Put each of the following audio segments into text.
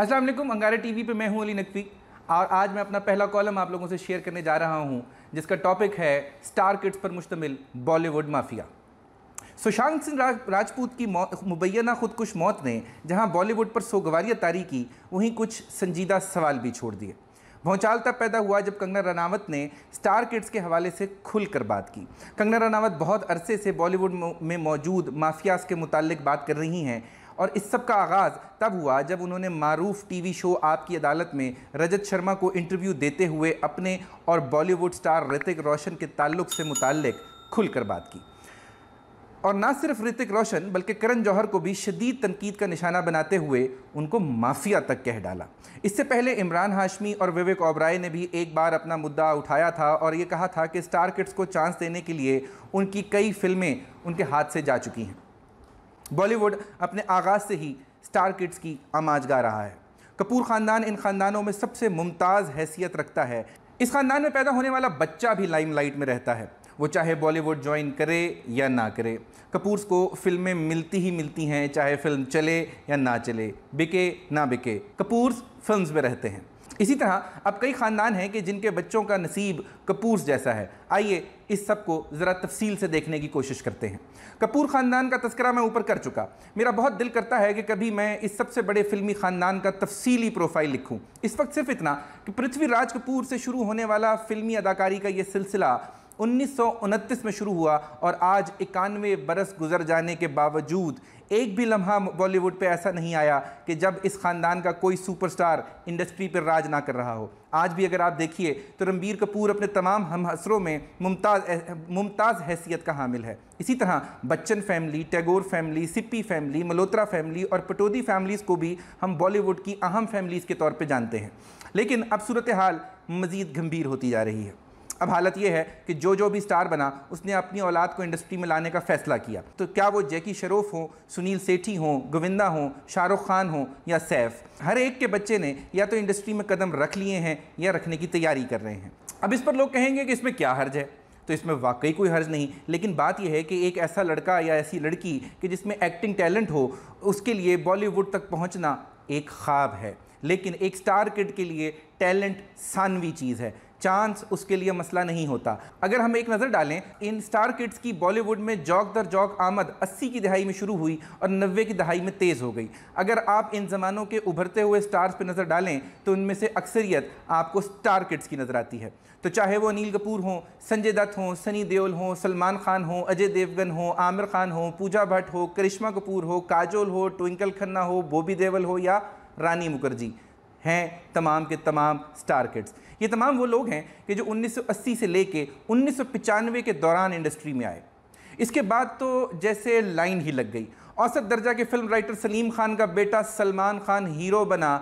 अस्सलाम वालेकुम अंगारा टीवी पे मैं हूं अली नकवी और आज मैं अपना पहला कॉलम आप लोगों से शेयर करने जा रहा हूं जिसका टॉपिक है स्टार किड्स पर मुश्तमिल बॉलीवुड माफिया सुशांत सिंह राजपूत की मुबैना खुदकुश मौत ने जहां बॉलीवुड पर सोगवारियाँ तारी की वहीं कुछ संजीदा सवाल भी छोड़ दिए भौचाल तब पैदा हुआ जब कंगना रनावत ने स्टार किड्स के हवाले से खुल कर बात की कंगना रनावत बहुत अरसे से बॉलीवुड में मौजूद माफियाज के मुतालिक बात कर रही हैं और इस सब का आगाज़ तब हुआ जब उन्होंने मारूफ टीवी शो आपकी अदालत में रजत शर्मा को इंटरव्यू देते हुए अपने और बॉलीवुड स्टार ऋतिक रोशन के ताल्लुक से मुतल खुलकर बात की और ना सिर्फ ऋतिक रोशन बल्कि करण जौहर को भी शदीद तनकीद का निशाना बनाते हुए उनको माफिया तक कह डाला इससे पहले इमरान हाशमी और विवेक ओबराय ने भी एक बार अपना मुद्दा उठाया था और ये कहा था कि स्टार किड्स को चांस देने के लिए उनकी कई फिल्में उनके हाथ से जा चुकी हैं बॉलीवुड अपने आगाज़ से ही स्टार किड्स की आमाज गा रहा है कपूर ख़ानदान इन ख़ानदानों में सबसे मुमताज़ हैसियत रखता है इस ख़ानदान में पैदा होने वाला बच्चा भी लाइमलाइट में रहता है वो चाहे बॉलीवुड ज्वाइन करे या ना करे कपूर्स को फिल्में मिलती ही मिलती हैं चाहे फिल्म चले या ना चले बिके ना बिके कपूर्स फिल्म्स में रहते हैं इसी तरह अब कई ख़ानदान हैं कि जिनके बच्चों का नसीब कपूर जैसा है आइए इस सब को ज़रा तफसील से देखने की कोशिश करते हैं कपूर ख़ानदान का तस्करा मैं ऊपर कर चुका मेरा बहुत दिल करता है कि कभी मैं इस सबसे बड़े फिल्मी ख़ानदान का तफसीली प्रोफाइल लिखूँ इस वक्त सिर्फ इतना कि पृथ्वीराज कपूर से शुरू होने वाला फ़िल्मी अदाकारी का ये सिलसिला उन्नीस में शुरू हुआ और आज इक्यानवे बरस गुजर जाने के बावजूद एक भी लम्हा बॉलीवुड पे ऐसा नहीं आया कि जब इस ख़ानदान का कोई सुपरस्टार इंडस्ट्री पर राज ना कर रहा हो आज भी अगर आप देखिए तो रणबीर कपूर अपने तमाम हम हसरों में मुमताज़ मुमताज़ हैसियत का हामिल है इसी तरह Bachchan family Tagore family Sippy family Malhotra family और पटोदी फैमिलीज़ को भी हम बॉलीवुड की अहम फैमिलीज़ के तौर पर जानते हैं लेकिन अब सूरत हाल मज़ीद गंभीर होती जा रही है अब हालत यह है कि जो जो भी स्टार बना उसने अपनी औलाद को इंडस्ट्री में लाने का फैसला किया तो क्या वो जैकी शरूफ़ हों सुनील सेठी हों गोविंदा हों शाहरुख खान हों या सैफ हर एक के बच्चे ने या तो इंडस्ट्री में कदम रख लिए हैं या रखने की तैयारी कर रहे हैं अब इस पर लोग कहेंगे कि इसमें क्या हर्ज है तो इसमें वाकई कोई हर्ज नहीं लेकिन बात यह है कि एक ऐसा लड़का या ऐसी लड़की कि जिसमें एक्टिंग टैलेंट हो उसके लिए बॉलीवुड तक पहुंचना एक ख्वाब है लेकिन एक स्टार किड के लिए टैलेंट सानवी चीज़ है चांस उसके लिए मसला नहीं होता अगर हम एक नज़र डालें इन स्टार किड्स की बॉलीवुड में जौक दर जौक आमद 80 की दहाई में शुरू हुई और 90 की दहाई में तेज़ हो गई अगर आप इन ज़मानों के उभरते हुए स्टार्स पर नज़र डालें तो उनमें से अक्सरियत आपको स्टार किड्स की नज़र आती है तो चाहे वो अनिल कपूर हों संजय दत्त हों सनी देओल हों सलमान खान हों अजय देवगन हों आमिर खान हों पूजा भट्ट हो करिश्मा कपूर हो काजोल हो ट्विंकल खन्ना हो बॉबी देवल हो या रानी मुखर्जी हैं तमाम के तमाम स्टार किड्स ये तमाम वो लोग हैं कि जो 1980 से लेके उन्नीस के दौरान इंडस्ट्री में आए इसके बाद तो जैसे लाइन ही लग गई औसत दर्जा के फिल्म राइटर सलीम खान का बेटा सलमान खान हीरो बना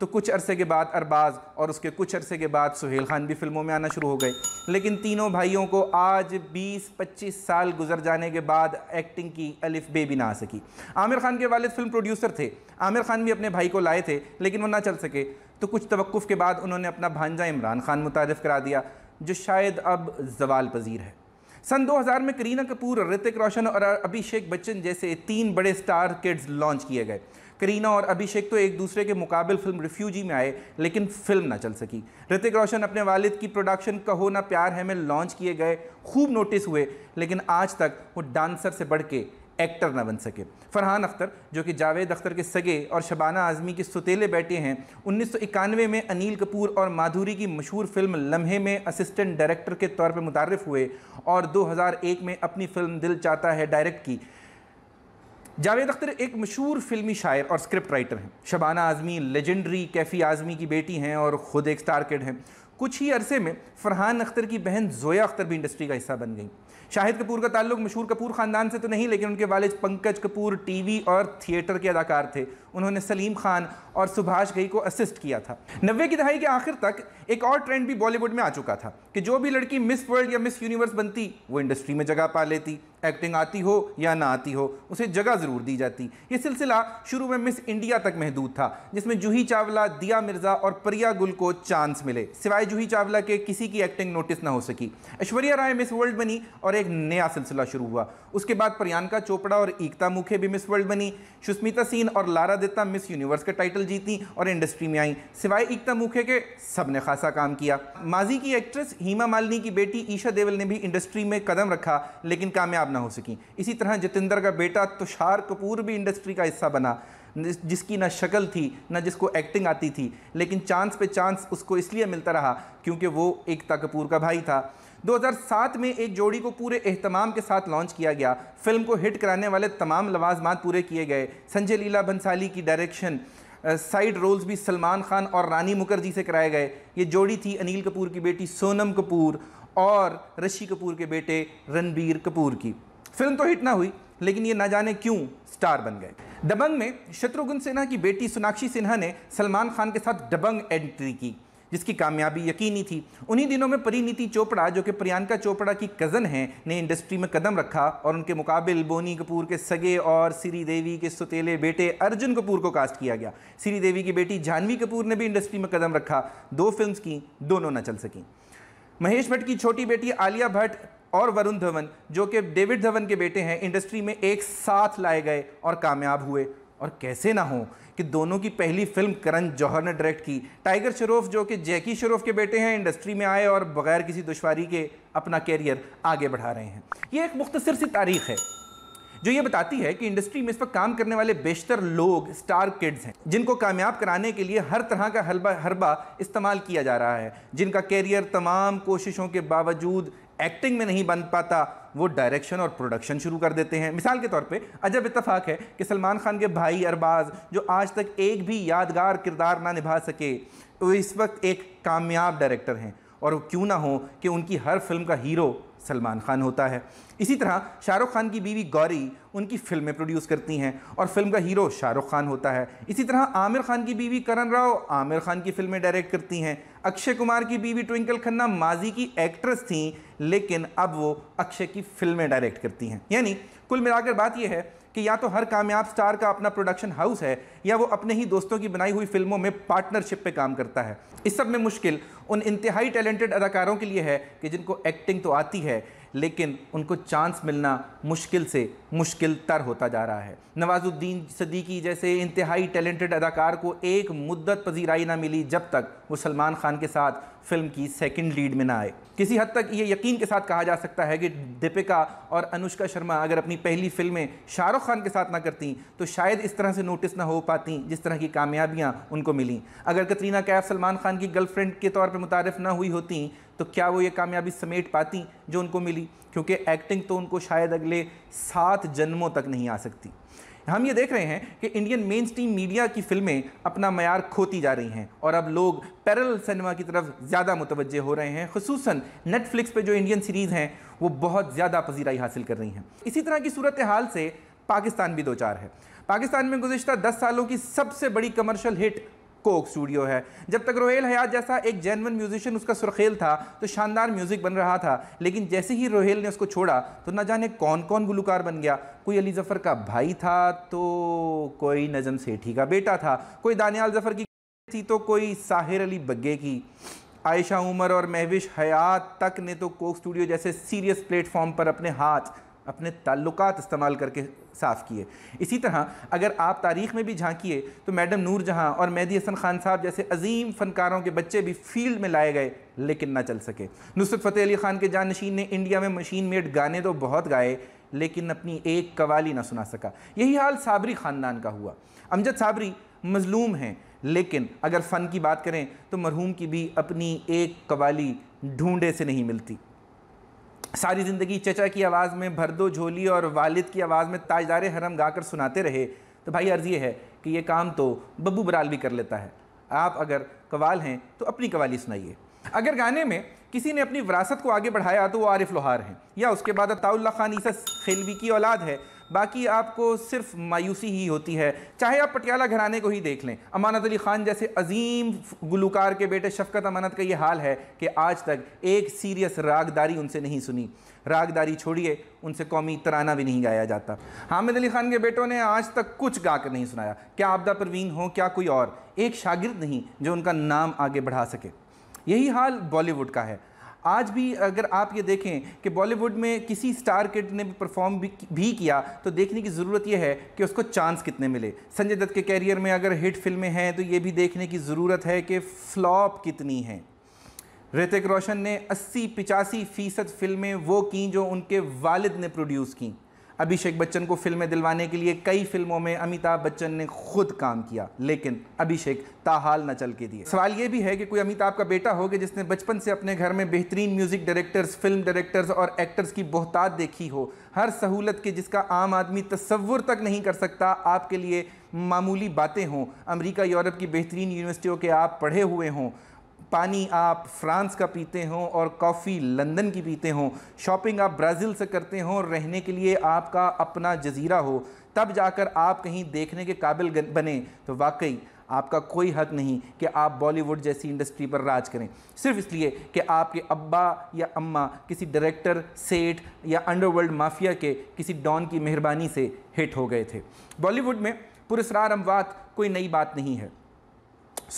तो कुछ अरसे के बाद अरबाज और उसके कुछ अरसे के बाद सुहेल खान भी फिल्मों में आना शुरू हो गए लेकिन तीनों भाइयों को आज 20-25 साल गुजर जाने के बाद एक्टिंग की अलिफ बे भी ना आ सकी आमिर खान के वालिद फिल्म प्रोड्यूसर थे आमिर खान भी अपने भाई को लाए थे लेकिन वो ना चल सके तो कुछ तवक़ के बाद उन्होंने अपना भांजा इमरान खान मुतारफ़ करा दिया जो शायद अब जवाल पजीर है सन 2000 में करीना कपूर ऋतिक रोशन और अभिषेक बच्चन जैसे तीन बड़े स्टार किड्स लॉन्च किए गए करीना और अभिषेक तो एक दूसरे के मुकाबल फिल्म रिफ्यूजी में आए लेकिन फिल्म ना चल सकी ऋतिक रोशन अपने वालिद की प्रोडक्शन कहो ना प्यार है में लॉन्च किए गए खूब नोटिस हुए लेकिन आज तक वो डांसर से बढ़ के एक्टर ना बन सके फरहान अख्तर जो कि जावेद अख्तर के सगे और शबाना आज़मी के सुतेले बेटे हैं उन्नीस में अनिल कपूर और माधुरी की मशहूर फिल्म लम्हे में असिस्टेंट डायरेक्टर के तौर पर मुतारफ़ हुए और 2001 में अपनी फ़िल्म दिल चाहता है डायरेक्ट की जावेद अख्तर एक मशहूर फिल्मी शायर और स्क्रिप्ट राइटर हैं शबाना आज़मी लेजेंडरी कैफ़ी आज़मी की बेटी हैं और ख़ुद एक स्टार किड हैं कुछ ही अरसे में फरहान अख्तर की बहन जोया अख्तर भी इंडस्ट्री का हिस्सा बन गई शाहिद कपूर का ताल्लुक मशहूर कपूर ख़ानदान से तो नहीं लेकिन उनके वालिद पंकज कपूर टीवी और थिएटर के अदाकार थे उन्होंने सलीम खान और सुभाष गई को असिस्ट किया था नब्बे की दहाई के आखिर तक एक और ट्रेंड भी बॉलीवुड में आ चुका था कि जो भी लड़की मिस वर्ल्ड या मिस यूनिवर्स बनती वो इंडस्ट्री में जगह पा लेती एक्टिंग आती हो या ना आती हो उसे जगह ज़रूर दी जाती ये सिलसिला शुरू में मिस इंडिया तक महदूद था जिसमें जूही चावला दिया मिर्ज़ा और प्रिया गुल को चांस मिले सिवाय जूही चावला के किसी की एक्टिंग नोटिस ना हो सकी ऐश्वर्या राय मिस वर्ल्ड बनी और एक नया सिलसिला शुरू हुआ उसके बाद प्रियंका चोपड़ा और एकता मुखे भी मिस वर्ल्ड बनी सुस्मिता सीन और लारा देता मिस यूनिवर्स का टाइटल जीती और इंडस्ट्री में आई सिवाय एकता मुखे के सब ने खासा काम किया माजी की एक्ट्रेस हीमा मालिनी की बेटी ईशा देवल ने भी इंडस्ट्री में कदम रखा लेकिन कामयाब ना हो सकी इसी तरह जितेंद्र का बेटा तुषार कपूर भी इंडस्ट्री का हिस्सा बना जिसकी ना शक्ल थी ना जिसको एक्टिंग आती थी लेकिन चांस पे चांस उसको इसलिए मिलता रहा क्योंकि वो एकता कपूर का भाई था 2007 में एक जोड़ी को पूरे अहतमाम के साथ लॉन्च किया गया फिल्म को हिट कराने वाले तमाम लवाजमात पूरे किए गए संजय लीला भंसाली की डायरेक्शन साइड रोल्स भी सलमान खान और रानी मुखर्जी से कराए गए ये जोड़ी थी अनिल कपूर की बेटी सोनम कपूर और ऋषि कपूर के बेटे रणबीर कपूर की फिल्म तो हिट ना हुई लेकिन ये ना जाने क्यों स्टार बन गए दबंग में शत्रुघ्न सिन्हा की बेटी सोनाक्षी सिन्हा ने सलमान खान के साथ दबंग एंट्री की जिसकी कामयाबी यकीनी थी उन्हीं दिनों में परिनीति चोपड़ा जो कि प्रियंका चोपड़ा की कज़न हैं ने इंडस्ट्री में कदम रखा और उनके मुकाबिल बोनी कपूर के सगे और श्री देवी के सुतेले बेटे अर्जुन कपूर को कास्ट किया गया श्री देवी की बेटी जाह्नवी कपूर ने भी इंडस्ट्री में कदम रखा दो फिल्म की दोनों न चल सकें महेश भट्ट की छोटी बेटी आलिया भट्ट और वरुण धवन जो कि डेविड धवन के बेटे हैं इंडस्ट्री में एक साथ लाए गए और कामयाब हुए और कैसे ना हों कि दोनों की पहली फिल्म करण जौहर ने डायरेक्ट की टाइगर शरोफ जो कि जैकी शरोफ के बेटे हैं इंडस्ट्री में आए और बगैर किसी दुशारी के अपना कैरियर आगे बढ़ा रहे हैं ये एक मुख्तर सी तारीख है जो ये बताती है कि इंडस्ट्री में इस पर काम करने वाले बेशतर लोग स्टार किड्स हैं जिनको कामयाब कराने के लिए हर तरह का हलबा हरबा इस्तेमाल किया जा रहा है जिनका कैरियर तमाम कोशिशों के बावजूद एक्टिंग में नहीं बन पाता वो डायरेक्शन और प्रोडक्शन शुरू कर देते हैं मिसाल के तौर पे अजब इतफाक़ है कि सलमान खान के भाई अरबाज जो आज तक एक भी यादगार किरदार ना निभा सके वो इस वक्त एक कामयाब डायरेक्टर हैं और क्यों ना हो कि उनकी हर फिल्म का हीरो सलमान खान होता है इसी तरह शाहरुख खान की बीवी गौरी उनकी फिल्में प्रोड्यूस करती हैं और फिल्म का हीरो शाहरुख खान होता है इसी तरह आमिर खान की बीवी करण राव आमिर खान की फिल्में डायरेक्ट करती हैं अक्षय कुमार की बीवी ट्विंकल खन्ना माजी की एक्ट्रेस थीं लेकिन अब वो अक्षय की फिल्में डायरेक्ट करती हैं यानी कुल मिलाकर बात यह है कि या तो हर कामयाब स्टार का अपना प्रोडक्शन हाउस है या वो अपने ही दोस्तों की बनाई हुई फिल्मों में पार्टनरशिप पे काम करता है इस सब में मुश्किल उन इंतहाई टैलेंटेड अदाकारों के लिए है कि जिनको एक्टिंग तो आती है लेकिन उनको चांस मिलना मुश्किल से मुश्किल तर होता जा रहा है नवाजुद्दीन सदीकी जैसे इंतहाई टैलेंटेड अदाकार को एक मुद्दत पजीराई ना मिली जब तक वो सलमान खान के साथ फिल्म की सेकंड लीड में ना आए किसी हद तक ये यकीन के साथ कहा जा सकता है कि दीपिका और अनुष्का शर्मा अगर अपनी पहली फिल्में शाहरुख खान के साथ ना करती तो शायद इस तरह से नोटिस ना हो पाती जिस तरह की कामयाबियाँ उनको मिली अगर कतरीना कैफ सलमान खान की गर्लफ्रेंड के तौर पर मुतारफ़ ना हुई होती तो क्या वो ये कामयाबी समेट पाती जो उनको मिली क्योंकि एक्टिंग तो उनको शायद अगले सात जन्मों तक नहीं आ सकती हम ये देख रहे हैं कि इंडियन मेन स्ट्रीम मीडिया की फिल्में अपना मैार खोती जा रही हैं और अब लोग पैरल सिनेमा की तरफ ज़्यादा मुतवजह हो रहे हैं खसूस नेटफ्लिक्स पर जो इंडियन सीरीज़ हैं वो बहुत ज़्यादा पजीराई हासिल कर रही हैं इसी तरह की सूरत हाल से पाकिस्तान भी दो चार है पाकिस्तान में गुजशत दस सालों की सबसे बड़ी कमर्शल हिट कोक स्टूडियो है जब तक रोहेल हयात जैसा एक जैनवन म्यूजिशियन उसका सुरखेल था तो शानदार म्यूज़िक बन रहा था लेकिन जैसे ही रोहेल ने उसको छोड़ा तो ना जाने कौन कौन गुलकार बन गया कोई अली जफ़र का भाई था तो कोई नजम सेठी का बेटा था कोई दानियाल जफ़र की थी तो कोई साहिर अली बग्गे की आयशा उमर और महविश हयात तक ने तो कोक स्टूडियो जैसे सीरियस प्लेटफॉर्म पर अपने हाथ अपने ताल्लुकात इस्तेमाल करके साफ़ किए इसी तरह अगर आप तारीख़ में भी झांकिए तो मैडम नूर जहाँ और मेहदी हसन खान साहब जैसे अजीम फ़नकारों के बच्चे भी फील्ड में लाए गए लेकिन ना चल सके नुसरत फ़तेह अली ख़ान के जानशीन ने इंडिया में मशीन मेड गाने तो बहुत गाए लेकिन अपनी एक कवाली ना सुना सका यही हाल साबरी ख़ानदान का हुआ अमजद साबरी मजलूम हैं लेकिन अगर फ़न की बात करें तो मरहूम की भी अपनी एक कवाली ढूंढे से नहीं मिलती सारी ज़िंदगी चचा की आवाज़ में भरदो झोली और वालिद की आवाज़ में ताजदार हरम गाकर सुनाते रहे तो भाई अर्ज़ ये है कि ये काम तो बब्बू बराल भी कर लेता है आप अगर कवाल हैं तो अपनी कवाली सुनाइए अगर गाने में किसी ने अपनी विरासत को आगे बढ़ाया तो वो आरिफ लोहार हैं या उसके बाद अताउल्ला ख़ान ईसा खेलवी की औलाद है बाकी आपको सिर्फ मायूसी ही होती है चाहे आप पटियाला घराने को ही देख लें अमानत अली ख़ान जैसे अजीम गुलकार के बेटे शफकत अमानत का ये हाल है कि आज तक एक सीरियस रागदारी उनसे नहीं सुनी रागदारी छोड़िए उनसे कौमी तराना भी नहीं गाया जाता हामिद अली ख़ान के बेटों ने आज तक कुछ गा कर नहीं सुनाया क्या आपदा परवीन हो क्या कोई और एक शागिर्द नहीं जो उनका नाम आगे बढ़ा सके यही हाल बॉलीवुड का है आज भी अगर आप ये देखें कि बॉलीवुड में किसी स्टार किड ने परफॉर्म भी, किया तो देखने की ज़रूरत यह है कि उसको चांस कितने मिले संजय दत्त के कैरियर में अगर हिट फिल्में हैं तो ये भी देखने की ज़रूरत है कि फ्लॉप कितनी हैं ऋतिक रोशन ने अस्सी 85 फ़ीसद फिल्में वो कं जो उनके वालिद ने प्रोड्यूस कं अभिषेक बच्चन को फिल्में दिलवाने के लिए कई फिल्मों में अमिताभ बच्चन ने खुद काम किया लेकिन अभिषेक ताहाल न चल के दिए सवाल ये भी है कि कोई अमिताभ का बेटा हो गया जिसने बचपन से अपने घर में बेहतरीन म्यूजिक डायरेक्टर्स फिल्म डायरेक्टर्स और एक्टर्स की बहुतात देखी हो हर सहूलत के जिसका आम आदमी तस्वुर तक नहीं कर सकता आपके लिए मामूली बातें हों अमरीका यूरोप की बेहतरीन यूनिवर्सिटियों के आप पढ़े हुए हों पानी आप फ्रांस का पीते हों और कॉफ़ी लंदन की पीते हों शॉपिंग आप ब्राज़ील से करते हों रहने के लिए आपका अपना जजीरा हो तब जाकर आप कहीं देखने के काबिल बने तो वाकई आपका कोई हक नहीं कि आप बॉलीवुड जैसी इंडस्ट्री पर राज करें सिर्फ इसलिए कि आपके अब्बा या अम्मा किसी डायरेक्टर सेठ या अंडरवर्ल्ड माफिया के किसी डॉन की मेहरबानी से हिट हो गए थे बॉलीवुड में पुरस्कार अमवात कोई नई बात नहीं है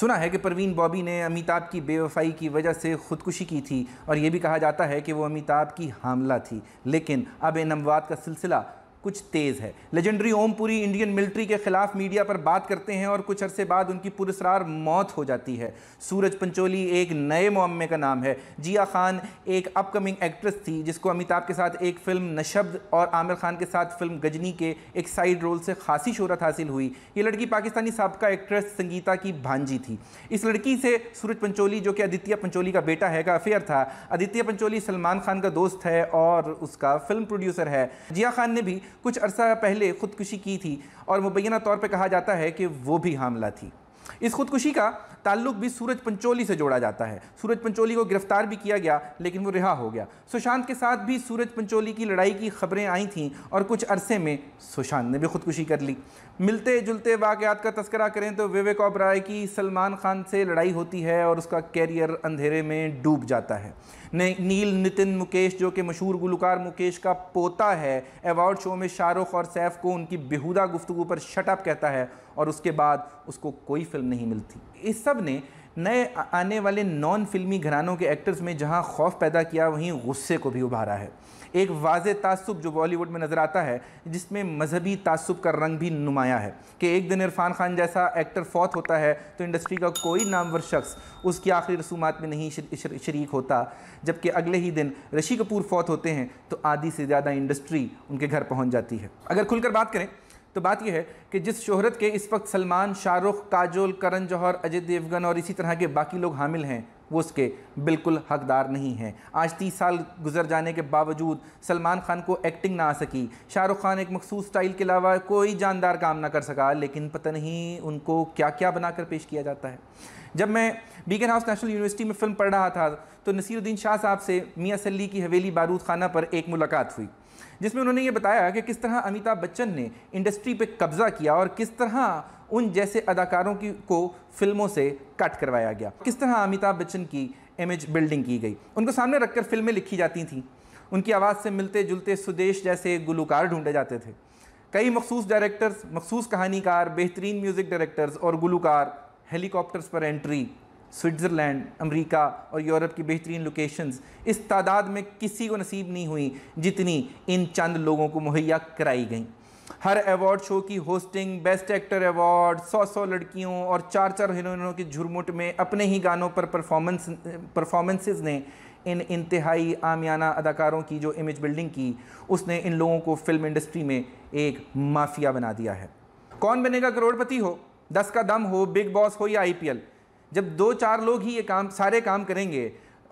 सुना है कि परवीन बॉबी ने अमिताभ की बेवफाई की वजह से खुदकुशी की थी और ये भी कहा जाता है कि वो अमिताभ की हामला थी लेकिन अब इन अमवात का सिलसिला कुछ तेज़ है लेजेंडरी ओम पूरी इंडियन मिलिट्री के खिलाफ मीडिया पर बात करते हैं और कुछ अरसे बाद उनकी पुरस्कार मौत हो जाती है सूरज पंचोली एक नए मामे का नाम है जिया खान एक अपकमिंग एक्ट्रेस थी जिसको अमिताभ के साथ एक फिल्म नशब्द और आमिर खान के साथ फिल्म गजनी के एक साइड रोल से खासी शहरत हासिल हुई ये लड़की पाकिस्तानी सबका एक्ट्रेस संगीता की भांजी थी इस लड़की से सूरज पंचोली जो कि आदित्य पंचोली का बेटा है का अफेयर था आदित्य पंचोली सलमान खान का दोस्त है और उसका फिल्म प्रोड्यूसर है जिया खान ने भी कुछ अरसा पहले ख़ुदकुशी की थी और मुबैना तौर पर कहा जाता है कि वो भी हामला थी इस खुदकुशी का ताल्लुक भी सूरज पंचोली से जोड़ा जाता है सूरज पंचोली को गिरफ्तार भी किया गया लेकिन वो रिहा हो गया सुशांत के साथ भी सूरज पंचोली की लड़ाई की खबरें आई थीं और कुछ अरसे में सुशांत ने भी खुदकुशी कर ली मिलते जुलते वाकयात का तस्करा करें तो विवेक ओबराय की सलमान खान से लड़ाई होती है और उसका कैरियर अंधेरे में डूब जाता है नील नितिन मुकेश जो कि मशहूर गुलकार मुकेश का पोता है अवार्ड शो में शाहरुख और सैफ को उनकी बेहूदा गुफ्तु पर शटअप कहता है और उसके बाद उसको कोई फिल्म नहीं मिलती इस सब ने नए आने वाले नॉन फिल्मी घरानों के एक्टर्स में जहां खौफ पैदा किया वहीं गुस्से को भी उभारा है एक वाज तसब जो बॉलीवुड में नज़र आता है जिसमें मजहबी तसब का रंग भी नुमाया है कि एक दिन इरफान खान जैसा एक्टर फौत होता है तो इंडस्ट्री का कोई नामवर शख्स उसकी आखिरी रसूमात में नहीं शरीक होता जबकि अगले ही दिन ऋषि कपूर फौत होते हैं तो आधी से ज़्यादा इंडस्ट्री उनके घर पहुँच जाती है अगर खुलकर बात करें तो बात यह है कि जिस शोहरत के इस वक्त सलमान शाहरुख काजोल करण जौहर अजय देवगन और इसी तरह के बाकी लोग हामिल हैं वो उसके बिल्कुल हकदार नहीं हैं आज तीस साल गुजर जाने के बावजूद सलमान खान को एक्टिंग ना आ सकी शाहरुख खान एक मखसूस स्टाइल के अलावा कोई जानदार काम ना कर सका लेकिन पता नहीं उनको क्या क्या बनाकर पेश किया जाता है जब मैं बीकन हाउस नेशनल यूनिवर्सिटी में फ़िल्म पढ़ रहा था तो नसीरुद्दीन शाह साहब से मियाँ सली की हवेली बारूद खाना पर एक मुलाकात हुई जिसमें उन्होंने ये बताया कि किस तरह अमिताभ बच्चन ने इंडस्ट्री पे कब्जा किया और किस तरह उन जैसे अदाकारों की को फिल्मों से कट करवाया गया किस तरह अमिताभ बच्चन की इमेज बिल्डिंग की गई उनको सामने रखकर फिल्में लिखी जाती थीं उनकी आवाज़ से मिलते जुलते सुदेश जैसे गुलूकार ढूंढे जाते थे कई मखसूस डायरेक्टर्स मखसूस कहानीकार बेहतरीन म्यूज़िक डायरेक्टर्स और गुलूकार हेलीकॉप्टर्स पर एंट्री स्विट्ज़रलैंड अमेरिका और यूरोप की बेहतरीन लोकेशंस इस तादाद में किसी को नसीब नहीं हुई जितनी इन चंद लोगों को मुहैया कराई गई हर अवार्ड शो की होस्टिंग बेस्ट एक्टर अवार्ड सौ सौ लड़कियों और चार चार हीरोइनों के झुरमुट में अपने ही गानों पर परफॉर्मेंस परफॉर्मेंसेज ने इन इंतहाई आमियाना अदाकारों की जो इमेज बिल्डिंग की उसने इन लोगों को फिल्म इंडस्ट्री में एक माफिया बना दिया है कौन बनेगा करोड़पति हो दस का दम हो बिग बॉस हो या आईपीएल जब दो चार लोग ही ये काम सारे काम करेंगे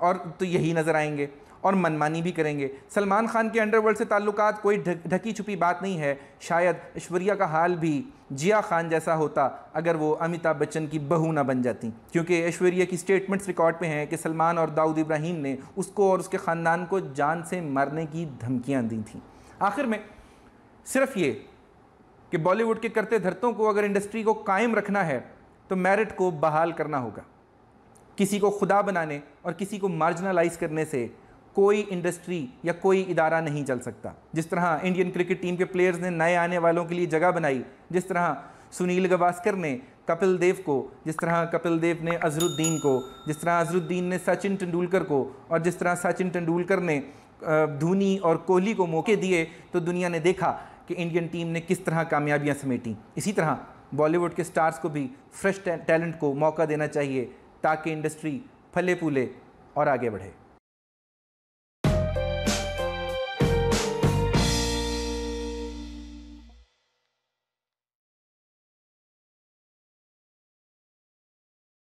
और तो यही नज़र आएंगे और मनमानी भी करेंगे सलमान खान के अंडरवर्ल्ड से ताल्लुकात कोई ढकी छुपी बात नहीं है शायद ऐश्वर्या का हाल भी जिया खान जैसा होता अगर वो अमिताभ बच्चन की बहू ना बन जाती क्योंकि ऐश्वर्या की स्टेटमेंट्स रिकॉर्ड पे हैं कि सलमान और दाऊद इब्राहिम ने उसको और उसके ख़ानदान को जान से मरने की धमकियाँ दी थी आखिर में सिर्फ ये कि बॉलीवुड के करते धरतों को अगर इंडस्ट्री को कायम रखना है तो मेरिट को बहाल करना होगा किसी को खुदा बनाने और किसी को मार्जिनलाइज करने से कोई इंडस्ट्री या कोई इदारा नहीं चल सकता जिस तरह इंडियन क्रिकेट टीम के प्लेयर्स ने नए आने वालों के लिए जगह बनाई जिस तरह सुनील गवास्कर ने कपिल देव को जिस तरह कपिल देव ने अजरुद्दीन को जिस तरह अजरुद्दीन ने सचिन तेंदुलकर को और जिस तरह सचिन तेंदुलकर ने धोनी और कोहली को मौके दिए तो दुनिया ने देखा कि इंडियन टीम ने किस तरह कामयाबियां समेटी इसी तरह बॉलीवुड के स्टार्स को भी फ्रेश टैलेंट को मौका देना चाहिए ताकि इंडस्ट्री फले फूले और आगे बढ़े